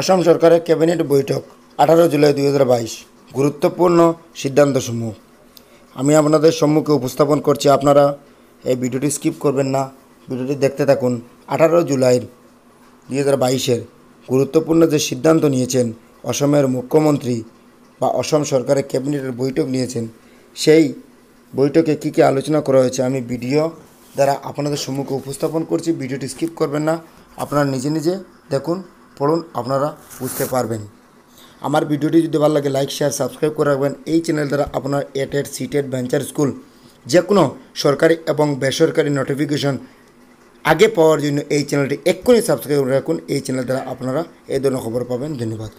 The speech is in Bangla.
অসম সরকারের ক্যাবিনেট বৈঠক আঠারো জুলাই দুই গুরুত্বপূর্ণ সিদ্ধান্তসমূহ আমি আপনাদের সম্মুখে উপস্থাপন করছি আপনারা এই ভিডিওটি স্কিপ করবেন না ভিডিওটি দেখতে থাকুন আঠারো জুলাই দুই হাজার বাইশের গুরুত্বপূর্ণ যে সিদ্ধান্ত নিয়েছেন অসমের মুখ্যমন্ত্রী বা অসম সরকারের ক্যাবিনেটের বৈঠক নিয়েছেন সেই বৈঠকে কী কী আলোচনা করা হয়েছে আমি ভিডিও দ্বারা আপনাদের সম্মুখে উপস্থাপন করছি ভিডিওটি স্কিপ করবেন না আপনারা নিজে নিজে দেখুন পড়ুন আপনারা বুঝতে পারবেন আমার ভিডিওটি যদি ভালো লাগে লাইক শেয়ার সাবস্ক্রাইব করে রাখবেন এই চ্যানেল দ্বারা আপনার এটেড সিটেড ভেঞ্চার স্কুল যে কোনো সরকারি এবং বেসরকারি নোটিফিকেশন আগে পাওয়ার জন্য এই চ্যানেলটি এক্ষুনি সাবস্ক্রাইব করে রাখুন এই চ্যানেল দ্বারা আপনারা এই ধরনের খবর পাবেন ধন্যবাদ